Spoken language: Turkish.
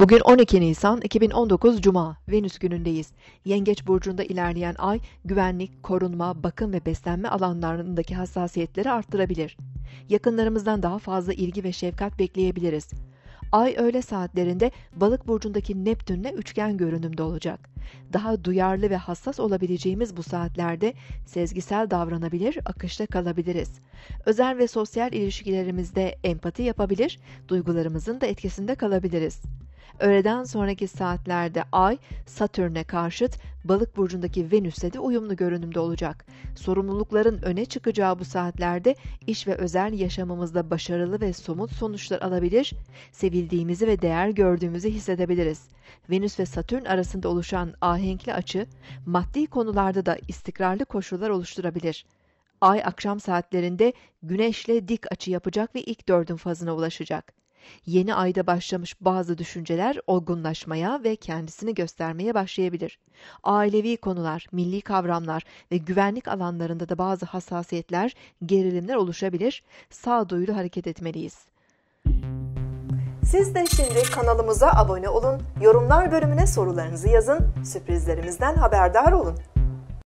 Bugün 12 Nisan 2019 Cuma, Venüs günündeyiz. Yengeç burcunda ilerleyen ay, güvenlik, korunma, bakım ve beslenme alanlarındaki hassasiyetleri arttırabilir. Yakınlarımızdan daha fazla ilgi ve şefkat bekleyebiliriz. Ay öğle saatlerinde balık burcundaki Neptünle üçgen görünümde olacak. Daha duyarlı ve hassas olabileceğimiz bu saatlerde sezgisel davranabilir, akışta kalabiliriz. Özel ve sosyal ilişkilerimizde empati yapabilir, duygularımızın da etkisinde kalabiliriz. Öğleden sonraki saatlerde Ay, Satürn'e karşıt, Balık burcundaki Venüs'e de uyumlu görünümde olacak. Sorumlulukların öne çıkacağı bu saatlerde iş ve özel yaşamımızda başarılı ve somut sonuçlar alabilir, sevildiğimizi ve değer gördüğümüzü hissedebiliriz. Venüs ve Satürn arasında oluşan ahenkli açı, maddi konularda da istikrarlı koşullar oluşturabilir. Ay akşam saatlerinde Güneşle dik açı yapacak ve ilk dördün fazına ulaşacak. Yeni ayda başlamış bazı düşünceler olgunlaşmaya ve kendisini göstermeye başlayabilir. Ailevi konular, milli kavramlar ve güvenlik alanlarında da bazı hassasiyetler, gerilimler oluşabilir. Sağduyulu hareket etmeliyiz. Siz de şimdi kanalımıza abone olun, yorumlar bölümüne sorularınızı yazın, sürprizlerimizden haberdar olun.